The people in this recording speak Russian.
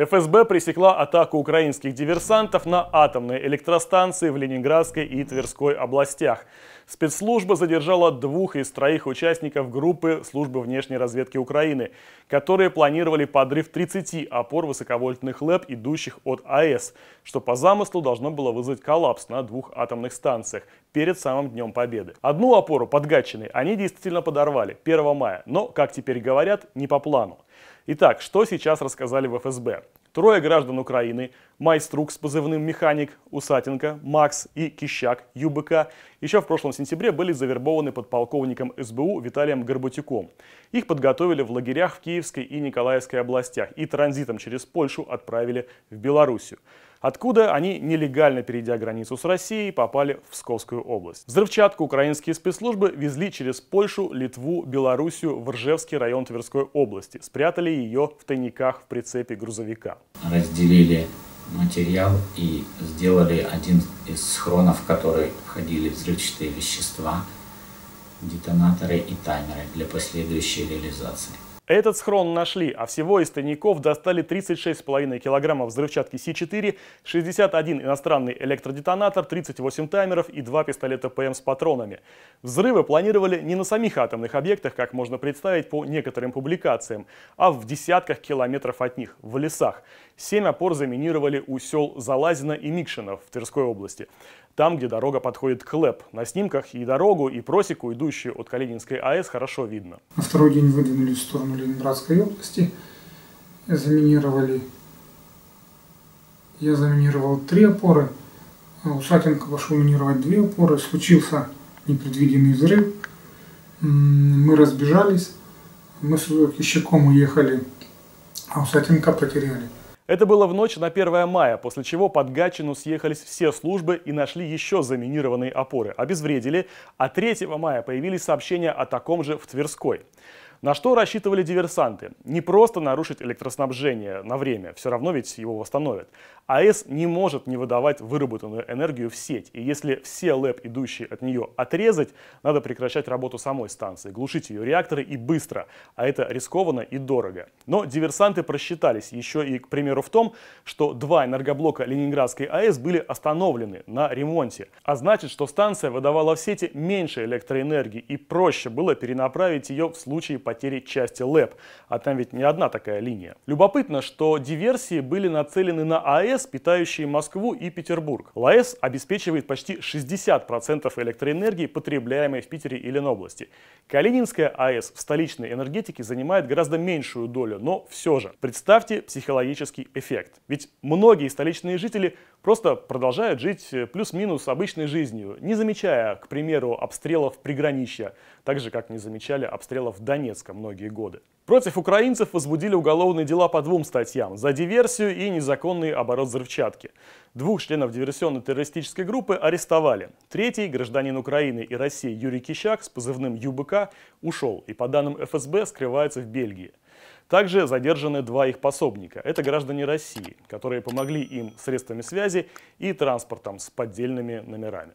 ФСБ пресекла атаку украинских диверсантов на атомные электростанции в Ленинградской и Тверской областях. Спецслужба задержала двух из троих участников группы службы внешней разведки Украины, которые планировали подрыв 30 опор высоковольтных ЛЭП, идущих от АЭС, э что по замыслу должно было вызвать коллапс на двух атомных станциях перед самым Днем Победы. Одну опору под Гатчиной они действительно подорвали 1 мая, но, как теперь говорят, не по плану. Итак, что сейчас рассказали в ФСБ? Трое граждан Украины, Майструк с позывным «Механик», Усатенко, Макс и Кищак, ЮБК, еще в прошлом сентябре были завербованы подполковником СБУ Виталием Горбатюком. Их подготовили в лагерях в Киевской и Николаевской областях и транзитом через Польшу отправили в Белоруссию откуда они, нелегально перейдя границу с Россией, попали в Псковскую область. Взрывчатку украинские спецслужбы везли через Польшу, Литву, Белоруссию в Ржевский район Тверской области. Спрятали ее в тайниках в прицепе грузовика. Разделили материал и сделали один из схронов, в который входили взрывчатые вещества, детонаторы и таймеры для последующей реализации. Этот схрон нашли, а всего из тайников достали 36,5 кг взрывчатки С4, 61 иностранный электродетонатор, 38 таймеров и 2 пистолета ПМ с патронами. Взрывы планировали не на самих атомных объектах, как можно представить по некоторым публикациям, а в десятках километров от них, в лесах. Семь опор заминировали у сел Залазина и Микшина в Тверской области там, где дорога подходит к ЛЭП. На снимках и дорогу, и просеку, идущую от Калининской АЭС, хорошо видно. На второй день выдвинули в сторону Ленинградской области, заминировали. Я заминировал три опоры, а Усатенко пошел минировать две опоры, случился непредвиденный взрыв, мы разбежались, мы с Кищаком уехали, а Усатенко потеряли. Это было в ночь на 1 мая, после чего под Гатчину съехались все службы и нашли еще заминированные опоры, обезвредили, а 3 мая появились сообщения о таком же в Тверской. На что рассчитывали диверсанты? Не просто нарушить электроснабжение на время, все равно ведь его восстановят, АЭС не может не выдавать выработанную энергию в сеть. И если все ЛЭП, идущие от нее, отрезать, надо прекращать работу самой станции, глушить ее реакторы и быстро. А это рискованно и дорого. Но диверсанты просчитались еще и, к примеру, в том, что два энергоблока Ленинградской АЭС были остановлены на ремонте. А значит, что станция выдавала в сети меньше электроэнергии и проще было перенаправить ее в случае потери части ЛЭП. А там ведь не одна такая линия. Любопытно, что диверсии были нацелены на АЭС, ЛАЭС, питающие Москву и Петербург. ЛАЭС обеспечивает почти 60% электроэнергии, потребляемой в Питере и Ленобласти. Калининская АЭС в столичной энергетике занимает гораздо меньшую долю, но все же. Представьте психологический эффект. Ведь многие столичные жители просто продолжают жить э, плюс-минус обычной жизнью, не замечая, к примеру, обстрелов приграничья, так же, как не замечали обстрелов Донецка многие годы. Против украинцев возбудили уголовные дела по двум статьям – за диверсию и незаконный оборот взрывчатки. Двух членов диверсионной террористической группы арестовали. Третий, гражданин Украины и России Юрий Кищак с позывным ЮБК, ушел и, по данным ФСБ, скрывается в Бельгии. Также задержаны два их пособника. Это граждане России, которые помогли им средствами связи и транспортом с поддельными номерами.